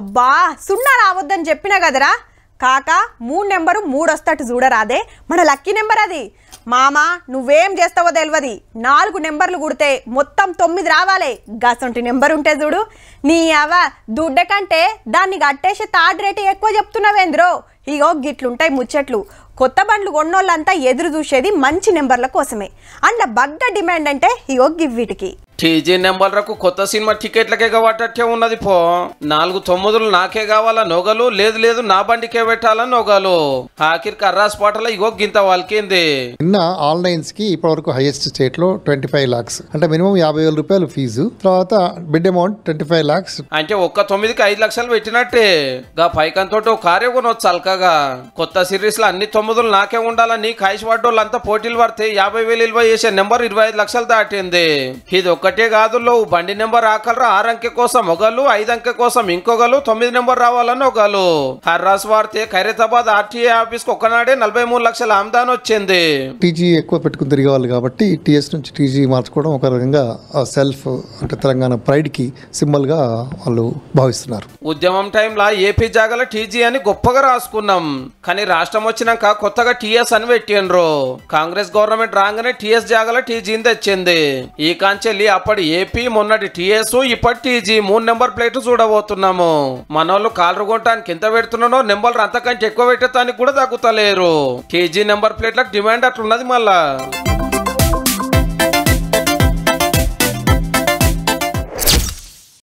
అబ్బా సున్నా రావద్దని చెప్పిన కదరా కాక మూడు నెంబరు మూడు వస్తాటు చూడరాదే మన లక్కీ నెంబర్ అది మామ నువ్వేం చేస్తావో తెలియదు నాలుగు నెంబర్లు కుడితే మొత్తం తొమ్మిది రావాలి గసొంటి నెంబర్ ఉంటే చూడు నీ అవ దుడ్డ కంటే దాన్ని కట్టేసి థర్డ్ రేటు ఎక్కువ చెప్తున్నావేంద్రో ఇగో గిట్లుంటాయి ముచ్చట్లు కొత్త బండ్లు కొన్నోళ్ళంతా ఎదురు చూసేది మంచి నెంబర్ల కోసమే అండ్ బగ్గ డిమాండ్ అంటే యోగి వీటికి టీజీ నెంబర్లకు కొత్త సినిమా టికెట్లకే కాబట్టి ఉన్నది పో నాలుగు తొమ్మిదులు నాకే కావాలా నొగలు లేదు లేదు నా బండికే పెట్టాలా నొగలు ఆఖరికి కర్రాస్ పాటల ఇగో గింత వాళ్ళకింది నిన్న ఆన్లైన్స్ కి ఇప్పటి వరకు హైయెస్ట్ స్టేట్ లో ట్వంటీ ఫైవ్ లాక్స్ అంటే మినిమం యాభై వేల రూపాయలు ఫీజు తర్వాత bid amount twenty five lakhs అంటే ఒక్క తొమ్మిదికి ఐదు లక్షలు పెట్టినట్టే గా పైకంతో కారే కొనవచ్చు అల్కగా కొత్త సిరీస్ లో అన్ని సొమ్ముదులు నాకే ఉండాలని నీకు హైస్ అంతా పోటీలు పడితే యాభై వేలు విలువ చేసే నెంబర్ ఇరవై ఐదు లక్షలు దాటింది ఇది ఒక్కటే కాదు బండి నెంబర్ ఆకలరా ఆరంకె కోసం ఒకళ్ళు ఐదు అంకె కోసం ఇంకొకరు తొమ్మిది నెంబర్ రావాలని ఒకళ్ళు హర్రాస్ వాడితే ఖైరతాబాద్ ఆర్టీఏ ఆఫీస్ కు ఒకనాడే నలభై మూడు లక్షల ఆమదాన్ వచ్చింది టీజీ ఎక్కువ పెట్టుకుని తిరిగేవాళ్ళు కాబట్టి టీఎస్ నుంచి టీజీ మార్చుకోవడం ఒక రకంగా సెల్ఫ్ అంటే తెలంగాణ ప్రైడ్ కి సింబల్ గా వాళ్ళు భావిస్తున్నారు ఉద్యమం టైంలో ఏపీ జాగల టీజీ అని గొప్పగా రాసుకున్నాం కానీ రాష్ట్రం వచ్చినాక కొత్తగా టీఎస్ అని పెట్టిండ్రు కాంగ్రెస్ గవర్నమెంట్ రాగానే టీఎస్ జాగల టీజీని తెచ్చింది ఈ కాంచెల్లి అప్పటి ఏపీ మొన్నటి టీఎస్ ఇప్పటి టీజీ మూడు నెంబర్ ప్లేట్ చూడబోతున్నాము మనోళ్ళు కాలు కొంటానికి ఎంత పెడుతున్నానో నెంబర్లు అంతకంటే ఎక్కువ పెట్టడానికి కూడా తగ్గుతలేరు టీజీ నెంబర్ ప్లేట్లకు డిమాండ్ అట్లున్నది మళ్ళా